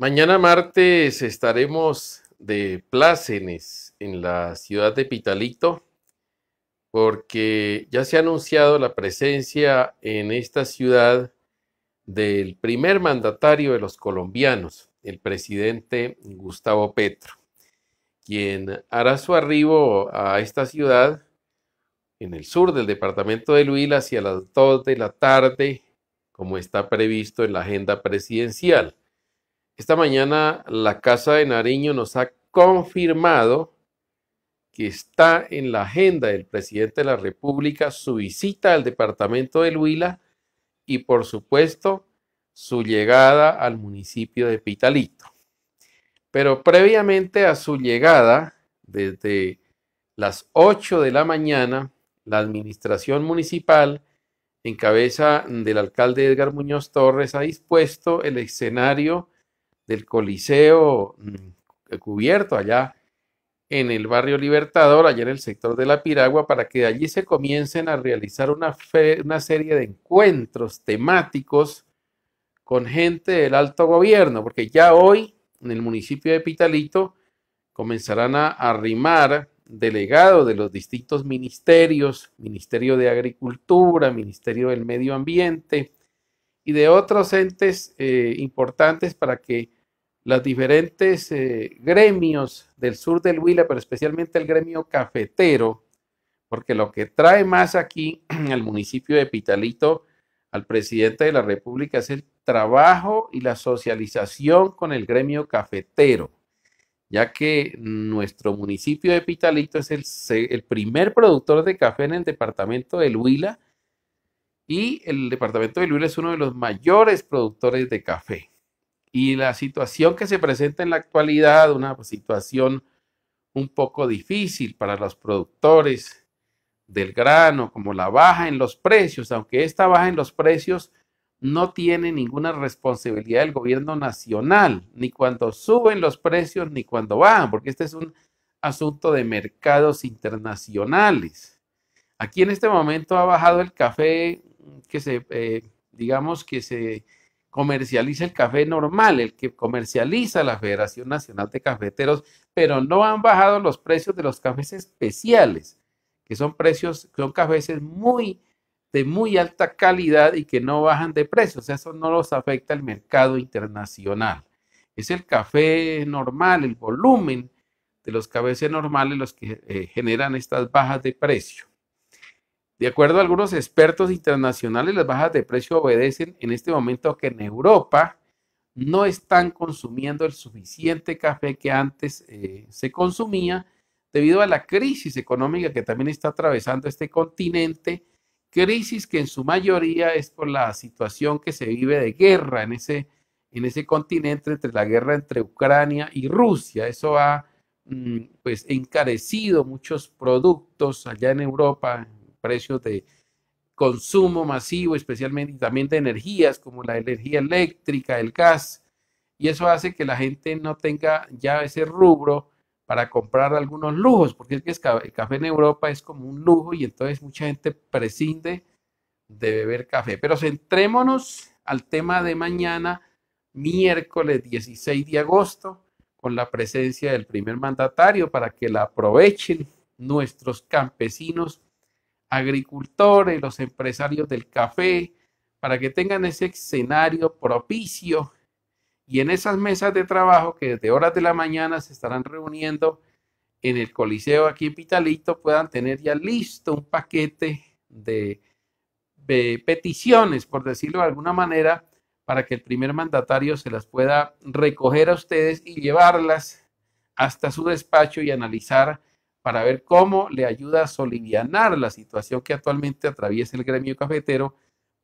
Mañana martes estaremos de plácenes en la ciudad de Pitalito porque ya se ha anunciado la presencia en esta ciudad del primer mandatario de los colombianos, el presidente Gustavo Petro, quien hará su arribo a esta ciudad en el sur del departamento de Huila hacia las 2 de la tarde, como está previsto en la agenda presidencial. Esta mañana la Casa de Nariño nos ha confirmado que está en la agenda del presidente de la República su visita al departamento del Huila y por supuesto su llegada al municipio de Pitalito. Pero previamente a su llegada, desde las 8 de la mañana, la administración municipal, en cabeza del alcalde Edgar Muñoz Torres, ha dispuesto el escenario del Coliseo mm, cubierto allá en el barrio Libertador, allá en el sector de la Piragua, para que de allí se comiencen a realizar una, una serie de encuentros temáticos con gente del alto gobierno, porque ya hoy en el municipio de Pitalito comenzarán a arrimar delegados de los distintos ministerios, Ministerio de Agricultura, Ministerio del Medio Ambiente y de otros entes eh, importantes para que los diferentes eh, gremios del sur del Huila, pero especialmente el gremio cafetero, porque lo que trae más aquí al municipio de Pitalito al presidente de la República es el trabajo y la socialización con el gremio cafetero, ya que nuestro municipio de Pitalito es el, el primer productor de café en el departamento del Huila y el departamento del Huila es uno de los mayores productores de café. Y la situación que se presenta en la actualidad, una situación un poco difícil para los productores del grano, como la baja en los precios, aunque esta baja en los precios no tiene ninguna responsabilidad del gobierno nacional, ni cuando suben los precios, ni cuando bajan, porque este es un asunto de mercados internacionales. Aquí en este momento ha bajado el café que se, eh, digamos que se comercializa el café normal, el que comercializa la Federación Nacional de Cafeteros, pero no han bajado los precios de los cafés especiales, que son precios, son cafés muy de muy alta calidad y que no bajan de precio, o sea, eso no los afecta el mercado internacional. Es el café normal, el volumen de los cafés normales los que eh, generan estas bajas de precio. De acuerdo a algunos expertos internacionales, las bajas de precio obedecen en este momento que en Europa no están consumiendo el suficiente café que antes eh, se consumía debido a la crisis económica que también está atravesando este continente, crisis que en su mayoría es por la situación que se vive de guerra en ese, en ese continente, entre la guerra entre Ucrania y Rusia. Eso ha mm, pues encarecido muchos productos allá en Europa, precios de consumo masivo, especialmente también de energías como la energía eléctrica, el gas, y eso hace que la gente no tenga ya ese rubro para comprar algunos lujos, porque es el café en Europa es como un lujo y entonces mucha gente prescinde de beber café. Pero centrémonos al tema de mañana, miércoles 16 de agosto, con la presencia del primer mandatario para que la aprovechen nuestros campesinos agricultores, los empresarios del café, para que tengan ese escenario propicio y en esas mesas de trabajo que desde horas de la mañana se estarán reuniendo en el Coliseo aquí en Pitalito puedan tener ya listo un paquete de, de peticiones, por decirlo de alguna manera, para que el primer mandatario se las pueda recoger a ustedes y llevarlas hasta su despacho y analizar para ver cómo le ayuda a solivianar la situación que actualmente atraviesa el gremio cafetero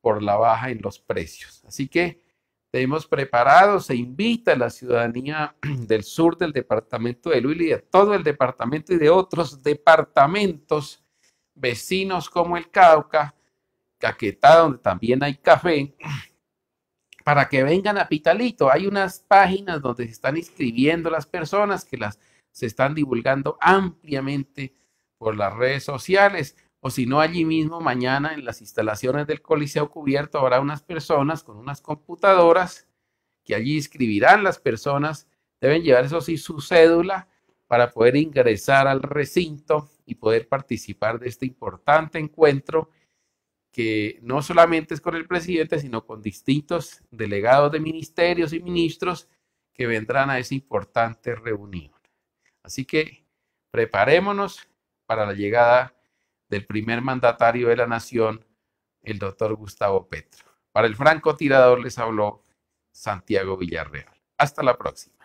por la baja en los precios. Así que tenemos preparado, se invita a la ciudadanía del sur del departamento de Luis y de todo el departamento y de otros departamentos vecinos como el Cauca, Caquetá, donde también hay café, para que vengan a Pitalito. Hay unas páginas donde se están inscribiendo las personas que las se están divulgando ampliamente por las redes sociales. O si no, allí mismo mañana en las instalaciones del Coliseo Cubierto habrá unas personas con unas computadoras que allí escribirán las personas. Deben llevar eso sí su cédula para poder ingresar al recinto y poder participar de este importante encuentro que no solamente es con el presidente, sino con distintos delegados de ministerios y ministros que vendrán a esa importante reunión. Así que preparémonos para la llegada del primer mandatario de la nación, el doctor Gustavo Petro. Para el francotirador les habló Santiago Villarreal. Hasta la próxima.